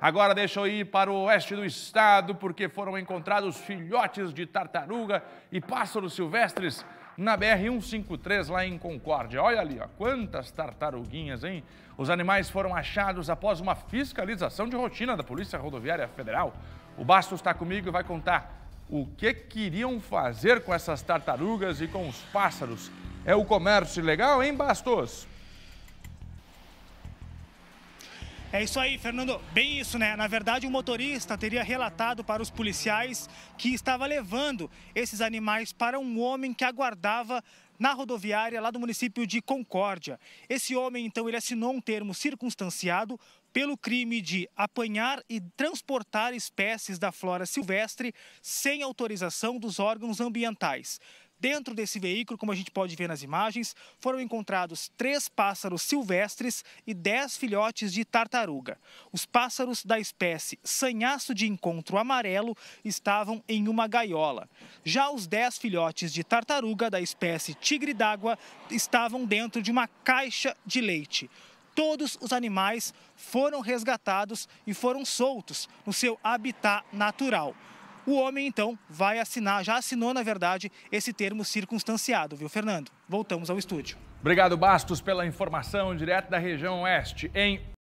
Agora deixa eu ir para o oeste do estado, porque foram encontrados filhotes de tartaruga e pássaros silvestres na BR-153, lá em Concórdia. Olha ali, ó, quantas tartaruguinhas, hein? Os animais foram achados após uma fiscalização de rotina da Polícia Rodoviária Federal. O Bastos está comigo e vai contar o que queriam fazer com essas tartarugas e com os pássaros. É o comércio ilegal, hein, Bastos? É isso aí, Fernando. Bem isso, né? Na verdade, o motorista teria relatado para os policiais que estava levando esses animais para um homem que aguardava na rodoviária lá do município de Concórdia. Esse homem, então, ele assinou um termo circunstanciado pelo crime de apanhar e transportar espécies da flora silvestre sem autorização dos órgãos ambientais. Dentro desse veículo, como a gente pode ver nas imagens, foram encontrados três pássaros silvestres e dez filhotes de tartaruga. Os pássaros da espécie sanhaço de encontro amarelo estavam em uma gaiola. Já os dez filhotes de tartaruga da espécie tigre d'água estavam dentro de uma caixa de leite todos os animais foram resgatados e foram soltos no seu habitat natural. O homem, então, vai assinar, já assinou, na verdade, esse termo circunstanciado, viu, Fernando? Voltamos ao estúdio. Obrigado, Bastos, pela informação direto da região oeste. Em